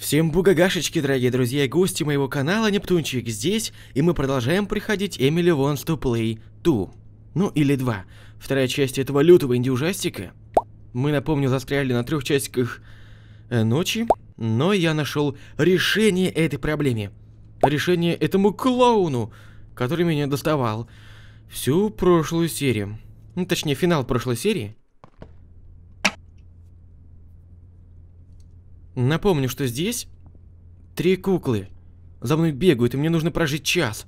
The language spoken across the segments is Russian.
Всем бугагашечки, дорогие друзья и гости моего канала Нептунчик здесь, и мы продолжаем приходить Эмили Wants to Play 2. Ну или 2. Вторая часть этого лютого инди-ужастика. Мы, напомню, застряли на трех часиках э, ночи, но я нашел решение этой проблеме. Решение этому клоуну, который меня доставал всю прошлую серию. Ну, точнее, финал прошлой серии. Напомню, что здесь три куклы. За мной бегают, и мне нужно прожить час.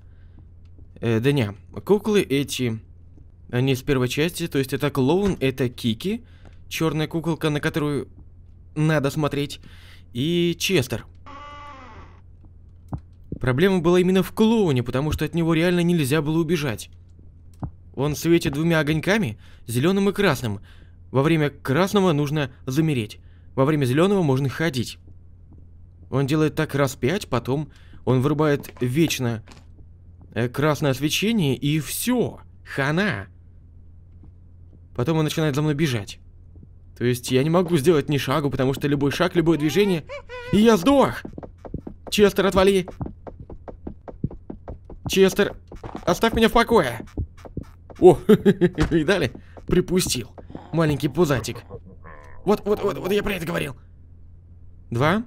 Э, да не, куклы эти... Они с первой части, то есть это клоун, это Кики, черная куколка, на которую надо смотреть, и Честер. Проблема была именно в клоуне, потому что от него реально нельзя было убежать. Он светит двумя огоньками, зеленым и красным. Во время красного нужно замереть. Во время зеленого можно ходить. Он делает так раз пять, потом он вырубает вечно э, красное освещение и все. Хана. Потом он начинает за мной бежать. То есть я не могу сделать ни шагу, потому что любой шаг, любое движение... И я сдох! Честер, отвали! Честер, оставь меня в покое! О, видали? Припустил. Маленький пузатик. Вот, вот, вот, вот я про это говорил. Два.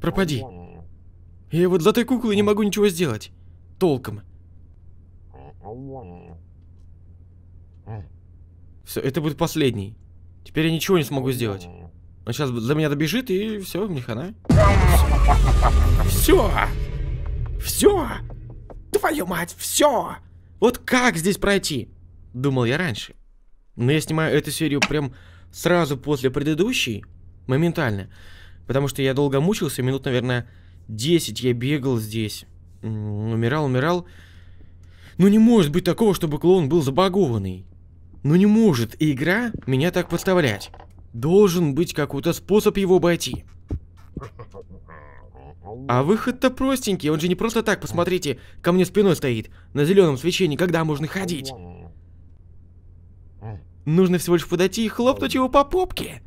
Пропади. Я вот за той куклой не могу ничего сделать. Толком. Все, это будет последний. Теперь я ничего не смогу сделать. Он сейчас за меня добежит и все, мне хана. Все! Все! твою мать, все! Вот как здесь пройти? Думал я раньше. Но я снимаю эту серию прям сразу после предыдущей, моментально. Потому что я долго мучился, минут, наверное, 10 я бегал здесь. Умирал, умирал. Ну не может быть такого, чтобы клоун был забагованный. Ну не может игра меня так подставлять. Должен быть какой-то способ его обойти. А выход-то простенький, он же не просто так, посмотрите, ко мне спиной стоит. На зеленом свечении когда можно ходить? Нужно всего лишь подойти и хлопнуть его по попке.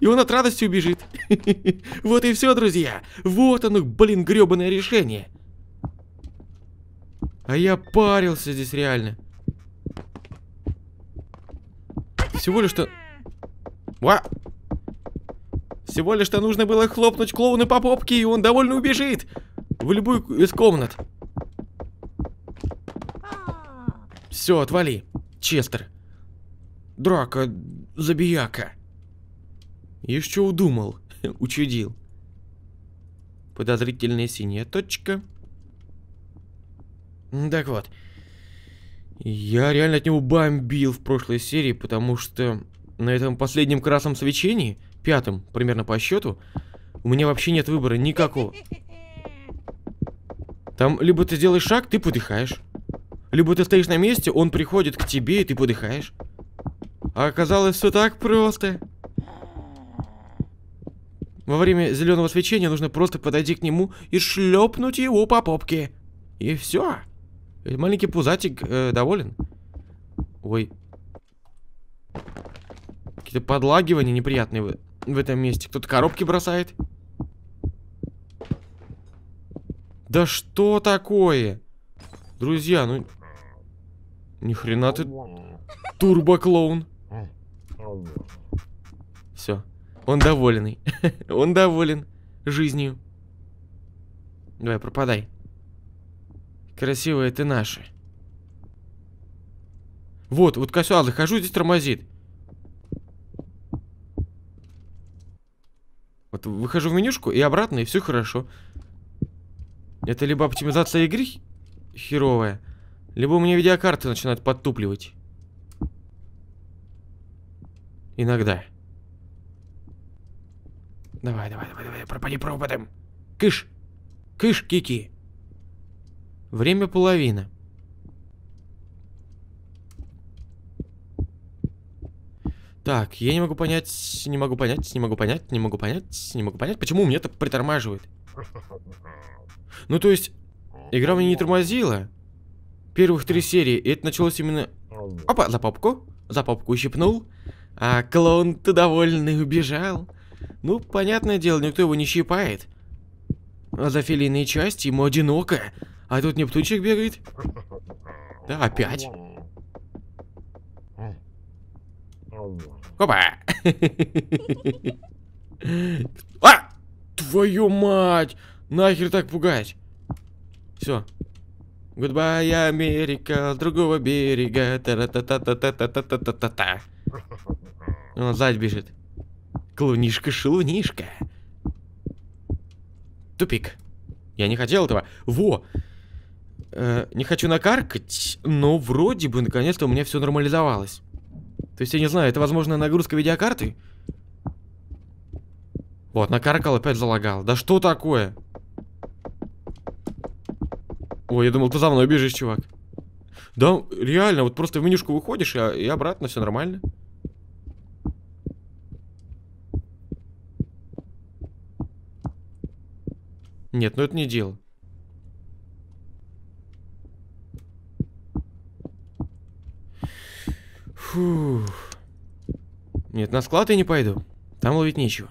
И он от радости убежит. Вот и все, друзья. Вот оно, блин, гребаное решение. А я парился здесь реально. Всего лишь что. Ва! Всего лишь-то нужно было хлопнуть клоуна по попке, и он довольно убежит в любую из комнат. Все, отвали, Честер. Драка, забияка. Еще удумал, учудил. Подозрительная синяя точка. Так вот. Я реально от него бомбил в прошлой серии, потому что на этом последнем красном свечении пятым, примерно по счету, у меня вообще нет выбора никакого. Там либо ты делаешь шаг, ты подыхаешь. Либо ты стоишь на месте, он приходит к тебе, и ты подыхаешь. А оказалось все так просто. Во время зеленого свечения нужно просто подойти к нему и шлепнуть его по попке. И все. маленький пузатик э, доволен. Ой. Какие-то подлагивания неприятные в этом месте? Кто-то коробки бросает? Да что такое? Друзья, ну... Ни хрена ты... Турбоклоун. Все. Он доволенный. Он доволен жизнью. Давай, пропадай. Красивая ты наша. Вот, вот косяк захожу, здесь тормозит. Вот выхожу в менюшку и обратно, и все хорошо. Это либо оптимизация игры херовая, либо у меня видеокарты начинают подтупливать. Иногда. Давай, давай, давай, давай, пропади пропадом. Кыш! Кыш, Кики! Время половина. Так, я не могу понять, не могу понять, не могу понять, не могу понять, не могу понять, почему меня это притормаживает. Ну, то есть, игра меня не тормозила. Первых три серии, и это началось именно... Опа, за папку, за папку щипнул. А клоун-то довольный убежал. Ну, понятное дело, никто его не щипает. А за филейные части ему одиноко. А тут Нептунчик бегает. Да, опять. Опа! А! Твою мать! Нахер так пугать? Все. Goodbye, Америка, другого берега. та та та та та та та та та та та Он сзади бежит. Клунишка, шелунишка. Тупик. Я не хотел этого. Во! Э, не хочу накаркать, но вроде бы наконец-то у меня все нормализовалось. То есть, я не знаю, это, возможно, нагрузка видеокарты? Вот, накаркал, опять залагал. Да что такое? Ой, я думал, ты за мной бежишь, чувак. Да, реально, вот просто в менюшку выходишь и, а, и обратно, все нормально. Нет, ну это не дело. Фух. Нет, на склад я не пойду. Там ловить нечего.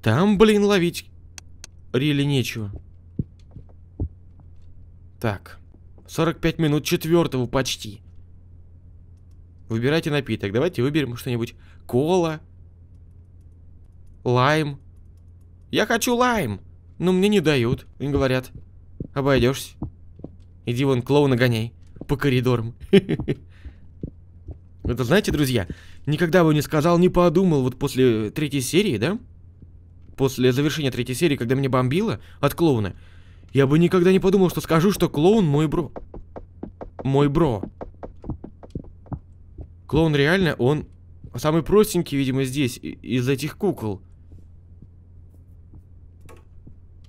Там, блин, ловить рели нечего. Так. 45 минут четвертого почти. Выбирайте напиток. Давайте выберем что-нибудь. Кола. Лайм. Я хочу лайм. Но мне не дают. Они говорят. Обойдешься. Иди вон клоуна гоняй по коридорам. Это знаете, друзья, никогда бы не сказал, не подумал вот после третьей серии, да? После завершения третьей серии, когда меня бомбило от клоуна, я бы никогда не подумал, что скажу, что клоун мой бро. Мой бро. Клоун реально, он самый простенький, видимо, здесь, из этих кукол.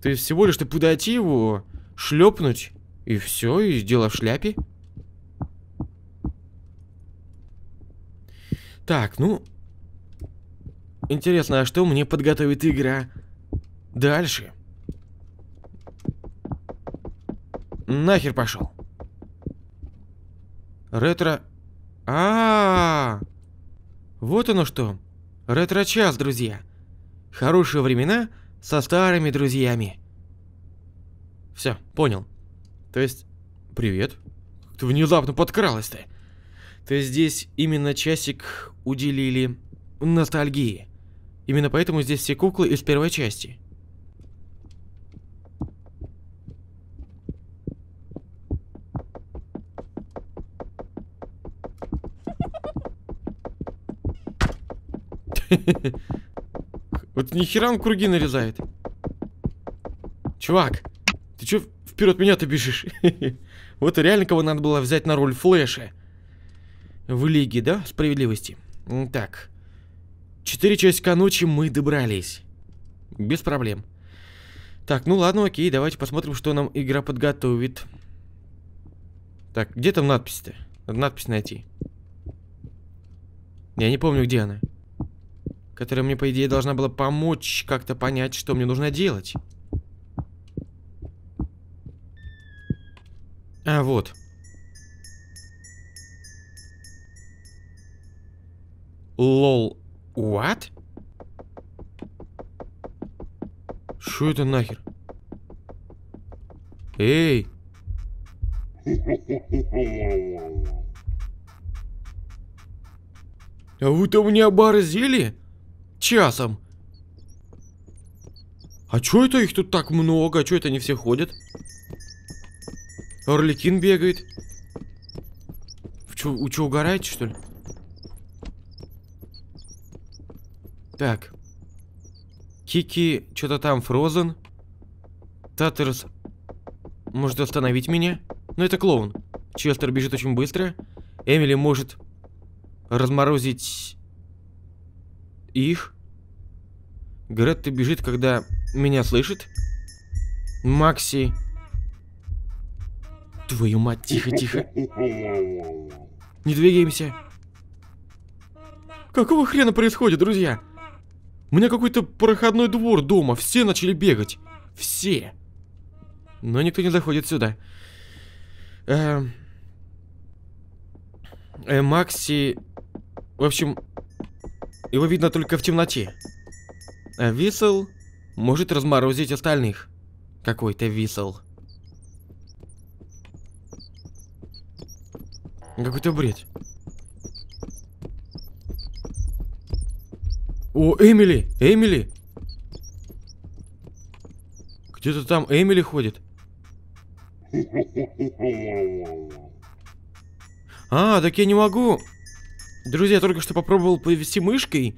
То есть всего лишь ты подойти его, шлепнуть, и все, и дело в шляпе. Так, ну... Интересно, а что мне подготовит игра дальше? Нахер пошел. Ретро... А, -а, а Вот оно что. Ретро-час, друзья. Хорошие времена со старыми друзьями. Все, понял. То есть... Привет. ты внезапно подкралась-то? то здесь именно часик уделили ностальгии. Именно поэтому здесь все куклы из первой части. Вот нихера он круги нарезает. Чувак, ты чё вперед меня-то бежишь? Вот реально кого надо было взять на роль Флэша в Лиге, да, справедливости. Так. Четыре часика ночи мы добрались. Без проблем. Так, ну ладно, окей, давайте посмотрим, что нам игра подготовит. Так, где там надпись-то? Надо надпись найти. Я не помню, где она. Которая мне, по идее, должна была помочь как-то понять, что мне нужно делать. А, вот. Лол. What? Что это нахер? Эй! А вы-то меня оборзели? Часом. А чё это их тут так много? А чё это они все ходят? Орликин бегает. Чё, у чё, угораете, что ли? Так. Кики, что-то там Фрозен. Таттерс может остановить меня. Но ну, это клоун. Честер бежит очень быстро. Эмили может разморозить их. Гретта бежит, когда меня слышит. Макси. Твою мать, тихо, тихо. Не двигаемся. Какого хрена происходит, друзья? У меня какой-то проходной двор дома. Все начали бегать. Все. Но никто не заходит сюда. Эм. Э, Макси... В общем, его видно только в темноте. А Висел может разморозить остальных. Какой-то Висел. Какой-то бред. О, Эмили! Эмили! Где-то там Эмили ходит. А, так я не могу. Друзья, я только что попробовал повести мышкой.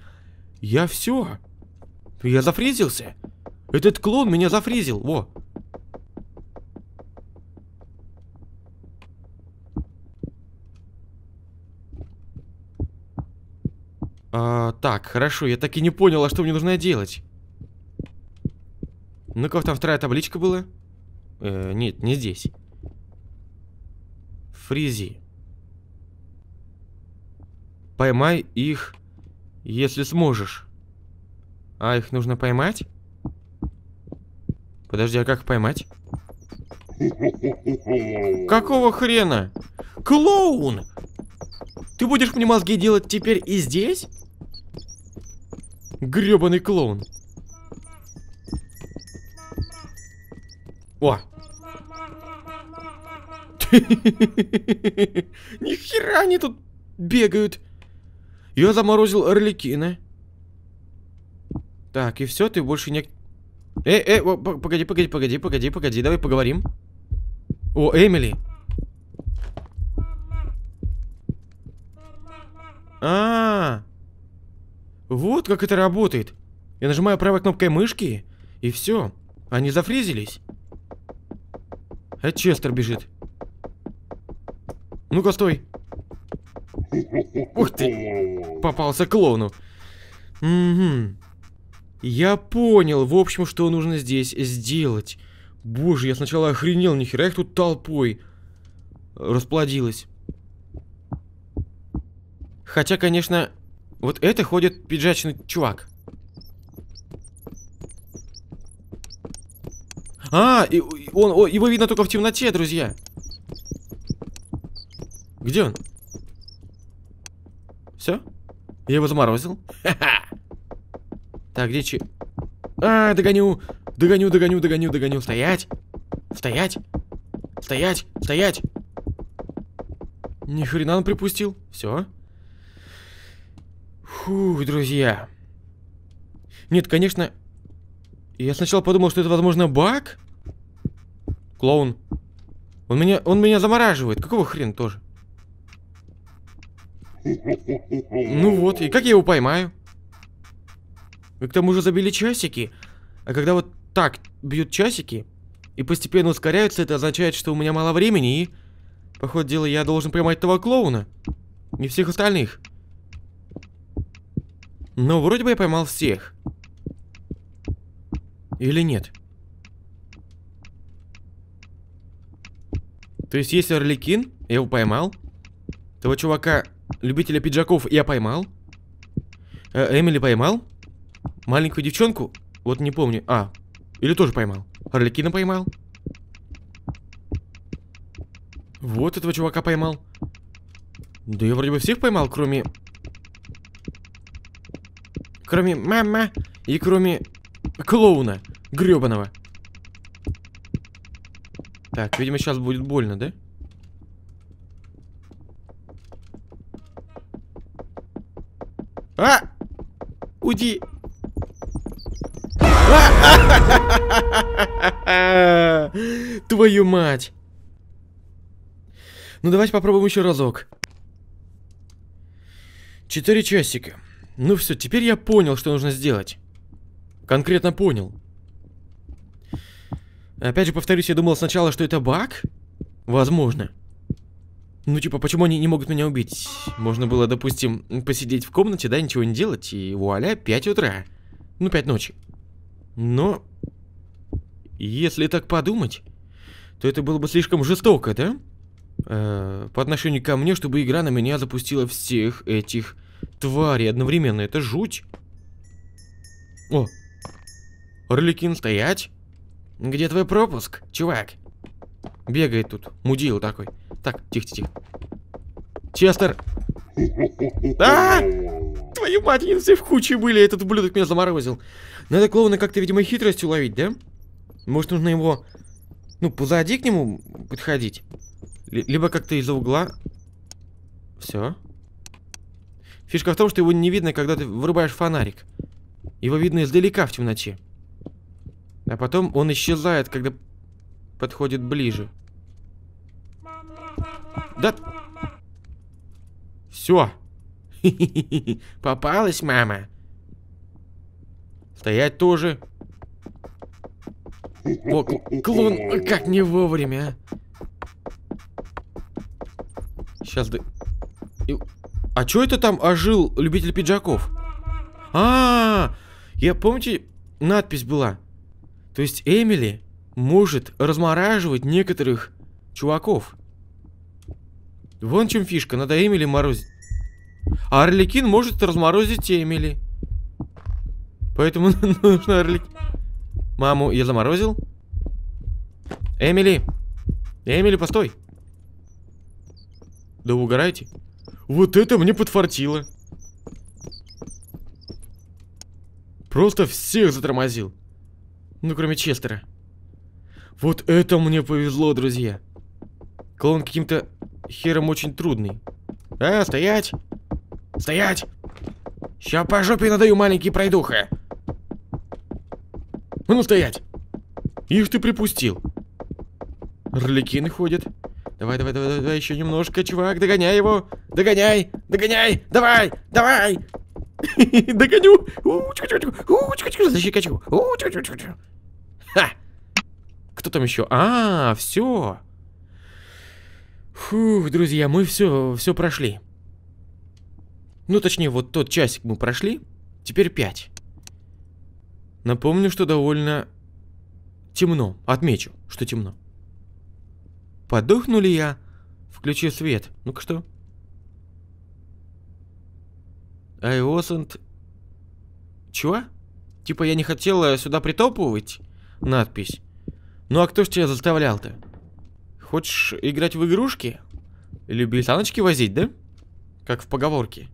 Я все. Я зафризился. Этот клон меня зафризил. Во. А, так, хорошо, я так и не понял, а что мне нужно делать? Ну-ка, там вторая табличка была? Э, нет, не здесь. Фризи. Поймай их, если сможешь. А, их нужно поймать? Подожди, а как поймать? Какого хрена? Клоун! Ты будешь мне мозги делать теперь и здесь? гребаный клоун. О! Ни хера они тут бегают. Я заморозил орликины. Так, и все, ты больше не... Э, э, о, погоди, погоди, погоди, погоди, погоди, давай поговорим. О, Эмили. А, -а, вот как это работает. Я нажимаю правой кнопкой мышки, и все. Они зафризились. А Честер бежит. Ну-ка, стой. Ух ты. Попался клоуну. Угу. Я понял, в общем, что нужно здесь сделать. Боже, я сначала охренел, нихера их тут толпой. Расплодилось. Хотя, конечно, вот это ходит пиджачный чувак. А, и, он, о, его видно только в темноте, друзья. Где он? Все? Я его заморозил? Так, где че? А, догоню! Догоню, догоню, догоню, догоню. Стоять! Стоять! Стоять! Стоять! Ни хрена он припустил. Все. Фух, друзья. Нет, конечно... Я сначала подумал, что это, возможно, баг. Клоун. Он меня, он меня замораживает. Какого хрена тоже? Ну вот, и как я его поймаю? И к тому же забили часики. А когда вот так бьют часики и постепенно ускоряются, это означает, что у меня мало времени и... По дела я должен поймать того клоуна. не всех остальных. Ну, вроде бы я поймал всех. Или нет? То есть, есть Орликин, я его поймал. Того чувака, любителя пиджаков, я поймал. Э, Эмили поймал. Маленькую девчонку, вот не помню. А, или тоже поймал. Орликина поймал. Вот этого чувака поймал. Да я вроде бы всех поймал, кроме Кроме мама и кроме клоуна гребаного. Так, видимо, сейчас будет больно, да? А! Уйди! А! Твою мать! Ну давайте попробуем еще разок. Четыре часика. Ну все, теперь я понял, что нужно сделать. Конкретно понял. Опять же, повторюсь, я думал сначала, что это баг. Возможно. Ну, типа, почему они не могут меня убить? Можно было, допустим, посидеть в комнате, да, ничего не делать, и вуаля, 5 утра. Ну, 5 ночи. Но, если так подумать, то это было бы слишком жестоко, да? Э -э, по отношению ко мне, чтобы игра на меня запустила всех этих твари одновременно. Это жуть. О! Орликин, стоять! Где твой пропуск, чувак? Бегает тут, мудил такой. Так, тихо-тихо. Честер! А! Твою мать, они все в куче были, этот ублюдок меня заморозил. Надо ну, клоуна как-то, видимо, хитростью ловить, да? Может, нужно его... Ну, позади к нему подходить? Либо как-то из-за угла... Все. Фишка в том, что его не видно, когда ты вырубаешь фонарик. Его видно издалека в темноте. А потом он исчезает, когда подходит ближе. Да... Все. Попалась мама. Стоять тоже. О, клон, как не вовремя, Сейчас а. да... А чё это там ожил любитель пиджаков? А, -а, а Я, помните, надпись была? То есть Эмили может размораживать некоторых чуваков. Вон чем фишка, надо Эмили морозить. А Орликин может разморозить Эмили. Поэтому нужно Орликин. Маму я заморозил. Эмили! Эмили, постой! Да вы угораете? Вот это мне подфартило. Просто всех затормозил. Ну, кроме Честера. Вот это мне повезло, друзья. Клоун каким-то хером очень трудный. А, стоять! Стоять! Ща по жопе надаю, маленький пройдуха. ну, стоять! Их ты припустил. Орликины ходят. Давай, давай, давай, давай, еще немножко, чувак, догоняй его. Догоняй, догоняй, давай, давай. Догоню. Защекачу. Ха. Кто там еще? А, все. Фух, друзья, мы все, все прошли. Ну, точнее, вот тот часик мы прошли. Теперь 5. Напомню, что довольно темно. Отмечу, что темно. Подохну ли я? Включи свет. Ну-ка что? I wasn't... Чего? Типа я не хотела сюда притопывать? Надпись. Ну а кто ж тебя заставлял-то? Хочешь играть в игрушки? Люби саночки возить, да? Как в поговорке.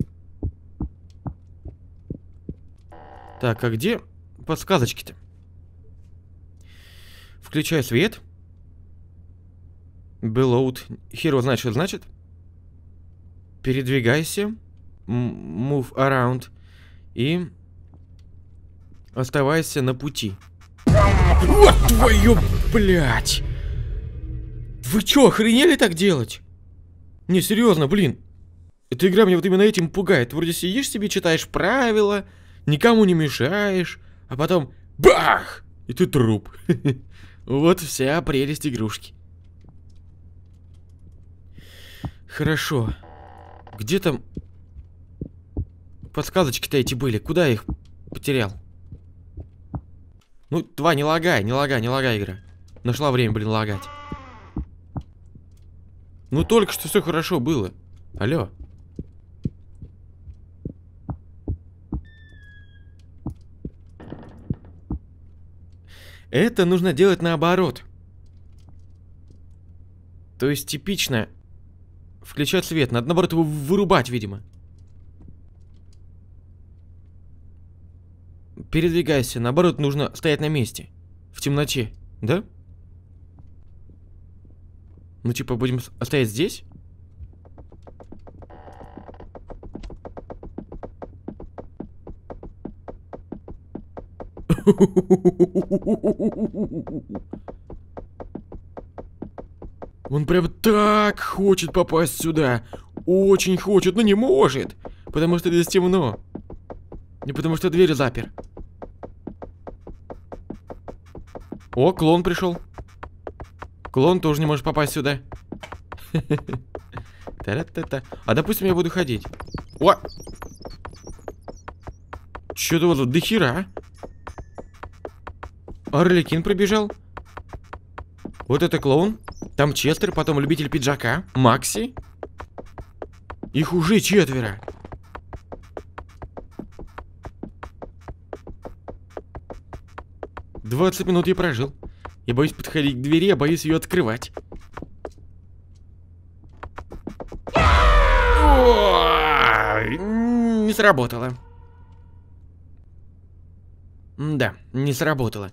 Так, а где подсказочки-то? Включай свет. Белоут Hero значит, значит? Передвигайся. Move around. И... Оставайся на пути. Вот твою, блядь! Вы чё, охренели так делать? Не, серьезно, блин. Эта игра меня вот именно этим пугает. Вроде сидишь себе, читаешь правила, никому не мешаешь, а потом бах! И ты труп. Вот вся прелесть игрушки. Хорошо. Где там... Подсказочки-то эти были. Куда я их потерял? Ну, два, не лагай, не лагай, не лагай, игра. Нашла время, блин, лагать. Ну, только что все хорошо было. Алло. Это нужно делать наоборот. То есть типично Включать свет. Надо, наоборот, его вырубать, видимо. Передвигайся. Наоборот, нужно стоять на месте. В темноте. Да? Ну, типа, будем а стоять здесь? Он прям так хочет попасть сюда. Очень хочет, но не может. Потому что здесь темно. Не потому что дверь запер. О, клон пришел. Клон тоже не может попасть сюда. А допустим, я буду ходить. О! Че то вот до хера, а? Орликин пробежал. Вот это клоун. Там Честер, потом любитель пиджака, Макси. Их уже четверо. Двадцать минут я прожил. Я боюсь подходить к двери, я боюсь ее открывать. Не сработало. Да, не сработало.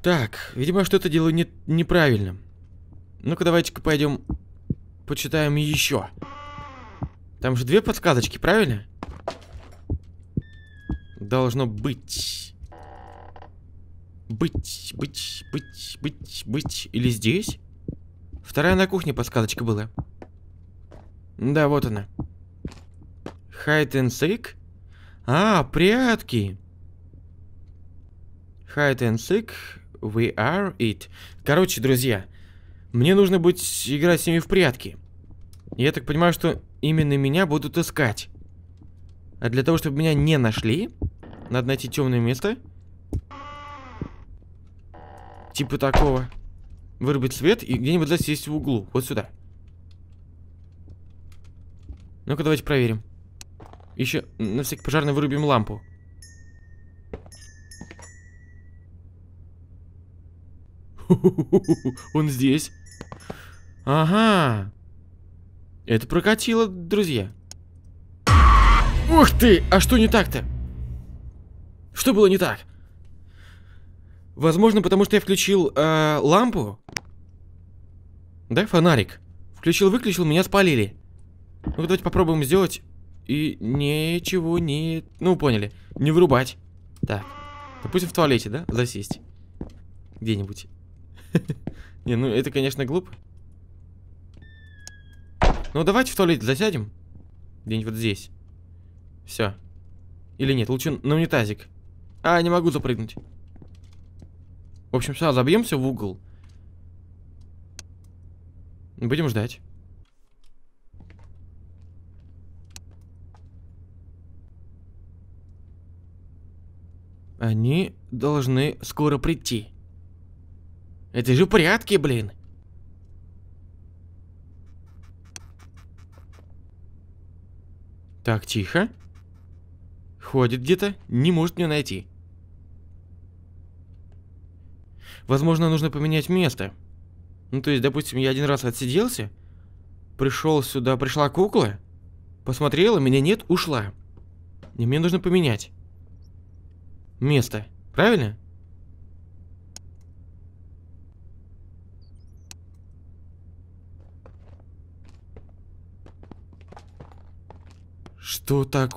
Так, видимо, что-то делаю не неправильно. Ну-ка, давайте-ка пойдем почитаем еще. Там же две подсказочки, правильно? Должно быть. Быть, быть, быть, быть, быть. Или здесь? Вторая на кухне подсказочка была. Да, вот она. Hide and seek. А, прятки. Hide and seek. We are it. Короче, друзья, мне нужно будет играть с ними в прятки. Я так понимаю, что именно меня будут искать. А для того, чтобы меня не нашли, надо найти темное место. Типа такого. Вырубить свет и где-нибудь здесь сесть в углу. Вот сюда. Ну-ка, давайте проверим. Еще на всякий пожарный вырубим лампу. Он здесь. Ага. Это прокатило, друзья. Ух ты! А что не так-то? Что было не так? Возможно, потому что я включил э, лампу. Да, фонарик. Включил-выключил, меня спалили. Ну, давайте попробуем сделать. И ничего не... Ну, поняли. Не вырубать. Так. Допустим, в туалете, да? Засесть. Где-нибудь. Не, ну это, конечно, глупо. Ну давайте в туалет засядем. Где-нибудь вот здесь. Все. Или нет, лучше на унитазик. А, не могу запрыгнуть. В общем, сразу забьемся в угол. Будем ждать. Они должны скоро прийти. Это же прятки, блин. Так, тихо. Ходит где-то, не может меня найти. Возможно, нужно поменять место. Ну, то есть, допустим, я один раз отсиделся, пришел сюда, пришла кукла, посмотрела, меня нет, ушла. И мне нужно поменять место, правильно? Что так?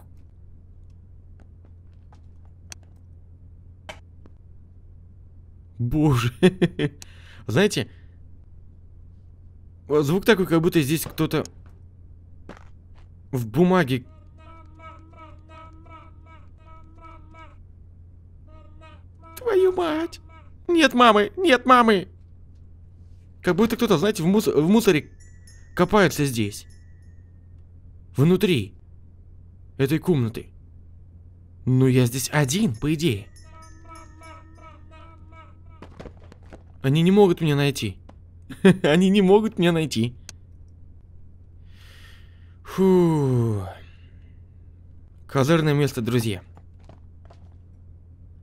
Боже. Знаете, звук такой, как будто здесь кто-то в бумаге. Твою мать. Нет, мамы, нет, мамы. Как будто кто-то, знаете, в, мус в мусоре копается здесь. Внутри этой комнаты. Но я здесь один, по идее. Они не могут меня найти. Они не могут меня найти. Фу. Козырное место, друзья.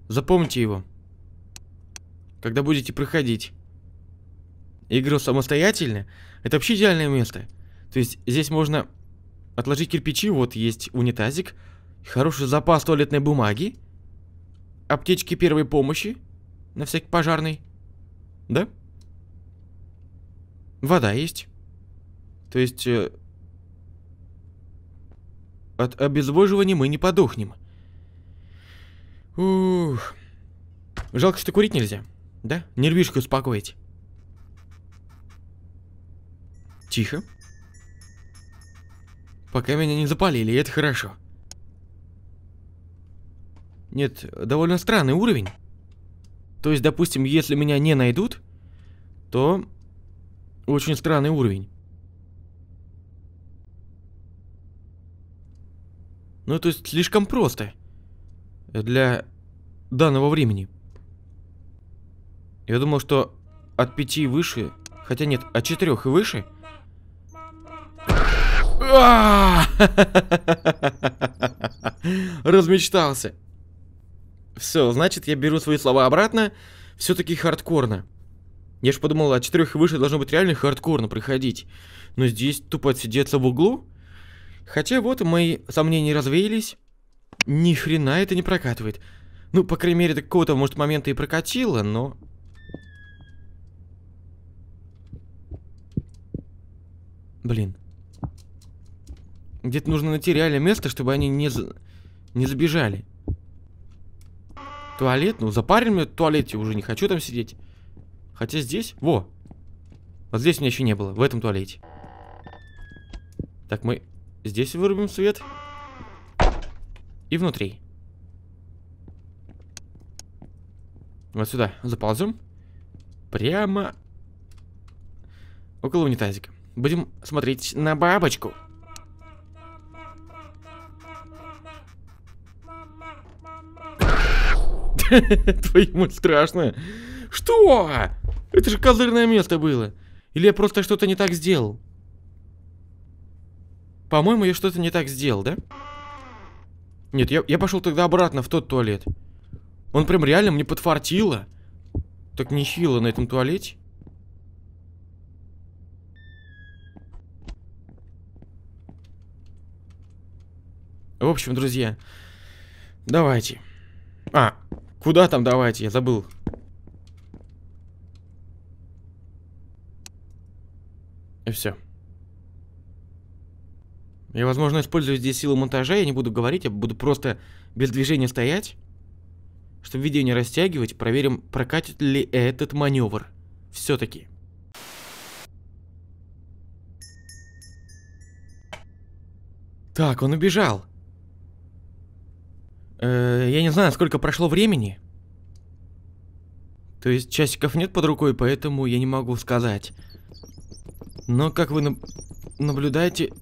Запомните его. Когда будете проходить игру самостоятельно, это вообще идеальное место. То есть здесь можно Отложить кирпичи, вот есть унитазик. Хороший запас туалетной бумаги. Аптечки первой помощи. На всякий пожарный. Да? Вода есть. То есть... Э, от обезвоживания мы не подохнем. Ух. Жалко, что курить нельзя. Да? Нервишку успокоить. Тихо пока меня не запалили, и это хорошо. Нет, довольно странный уровень. То есть, допустим, если меня не найдут, то очень странный уровень. Ну, то есть, слишком просто для данного времени. Я думал, что от пяти выше, хотя нет, от четырех и выше – а! Размечтался. Все, значит, я беру свои слова обратно. Все-таки хардкорно. Я ж подумал, от четырех и выше должно быть реально хардкорно проходить. Но здесь тупо отсидеться в углу. Хотя вот мои сомнения развеялись. Ни хрена это не прокатывает. Ну, по крайней мере, до какого-то, может, момента и прокатило, но... Блин. Где-то нужно найти реальное место, чтобы они не, за... не забежали. Туалет? Ну, запарили меня в туалете, уже не хочу там сидеть. Хотя здесь... Во! Вот здесь у меня еще не было, в этом туалете. Так, мы здесь вырубим свет. И внутри. Вот сюда заползем. Прямо около унитазика. Будем смотреть на бабочку. Твою мать, страшно. Что? Это же козырное место было. Или я просто что-то не так сделал? По-моему, я что-то не так сделал, да? Нет, я, я пошел тогда обратно в тот туалет. Он прям реально мне подфартило. Так нехило на этом туалете. В общем, друзья, давайте. А, Куда там давайте? Я забыл. И все. Я, возможно, использую здесь силу монтажа, я не буду говорить, я буду просто без движения стоять. Чтобы видео не растягивать, проверим, прокатит ли этот маневр. Все-таки. Так, он убежал. Э, я не знаю, сколько прошло времени. То есть часиков нет под рукой, поэтому я не могу сказать. Но как вы на наблюдаете,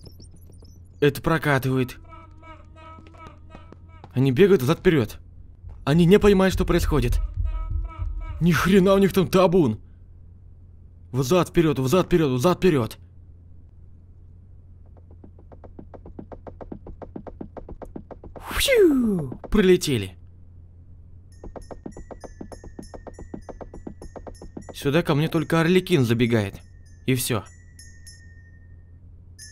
это прокатывает. Они бегают взад вперед. Они не понимают, что происходит. Ни хрена у них там табун. Взад вперед, взад вперед, взад вперед. Прилетели. Сюда ко мне только Орликин забегает. И все.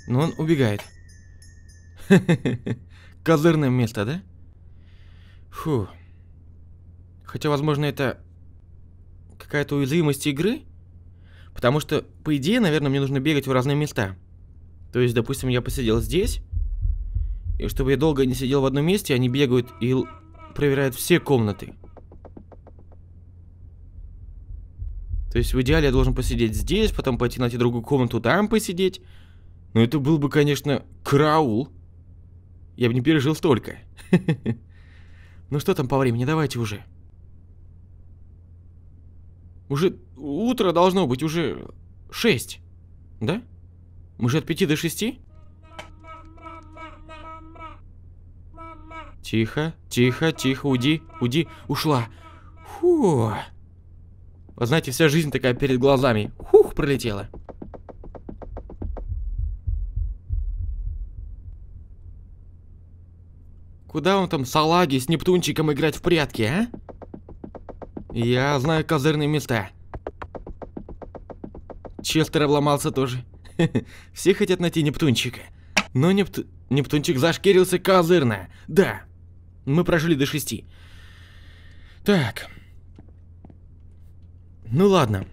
Но он убегает. Козырное место, да? Фу. Хотя, возможно, это какая-то уязвимость игры. Потому что, по идее, наверное, мне нужно бегать в разные места. То есть, допустим, я посидел здесь, и чтобы я долго не сидел в одном месте, они бегают и проверяют все комнаты. То есть в идеале я должен посидеть здесь, потом пойти найти другую комнату, там посидеть. Но это был бы, конечно, краул. Я бы не пережил столько. Ну что там по времени, давайте уже. Уже утро должно быть, уже 6, да? Мы же от 5 до 6? Тихо, тихо, тихо, уди, уди, ушла. Фу. Вот знаете, вся жизнь такая перед глазами. Хух, пролетела. Куда он там салаги с Нептунчиком играть в прятки, а? Я знаю козырные места. Честер обломался тоже. Все хотят найти Нептунчика. Но Непт... Нептунчик зашкерился козырно. Да. Мы прожили до шести. Так. Ну ладно.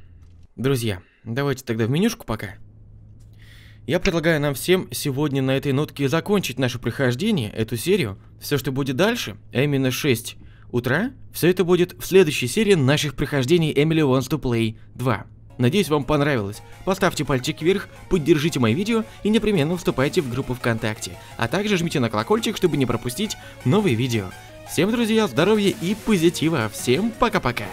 Друзья, давайте тогда в менюшку пока. Я предлагаю нам всем сегодня на этой нотке закончить наше прохождение, эту серию. Все, что будет дальше, а именно 6 утра, все это будет в следующей серии наших прохождений Emily Wants to Play 2. Надеюсь, вам понравилось. Поставьте пальчик вверх, поддержите мои видео и непременно вступайте в группу ВКонтакте. А также жмите на колокольчик, чтобы не пропустить новые видео. Всем, друзья, здоровья и позитива. Всем пока-пока.